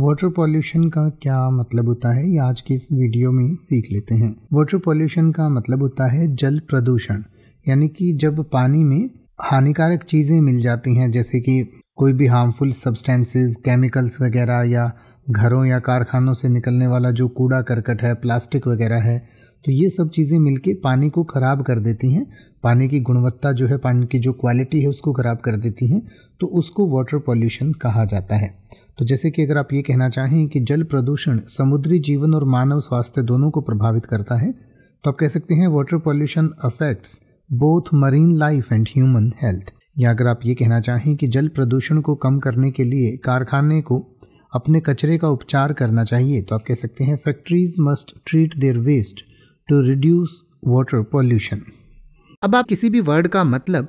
water pollution का क्या मतलब होता है ये आज की इस वीडियो में सीख लेते हैं वाटर पॉल्यूशन का मतलब होता है जल प्रदूषण यानी कि जब पानी में हानिकारक चीज़ें मिल जाती हैं जैसे कि कोई भी हार्मफुल सब्सटेंसेस केमिकल्स वगैरह या घरों या कारखानों से निकलने वाला जो कूड़ा करकट है प्लास्टिक वगैरह है तो ये सब चीज़ें मिलके पानी को ख़राब कर देती हैं पानी की गुणवत्ता जो है पानी की जो क्वालिटी है उसको ख़राब कर देती हैं तो उसको वाटर पॉल्यूशन कहा जाता है तो जैसे कि अगर आप ये कहना चाहें कि जल प्रदूषण समुद्री जीवन और मानव स्वास्थ्य दोनों को प्रभावित करता है तो आप कह सकते हैं water pollution affects both marine life and human health या अगर आप ये कहना चाहें कि जल प्रदूषण को कम करने के लिए कारखाने को अपने कचरे का उपचार करना चाहिए तो आप कह सकते हैं factories must treat their waste to reduce water pollution अब आप किसी भी वर्ड का मतलब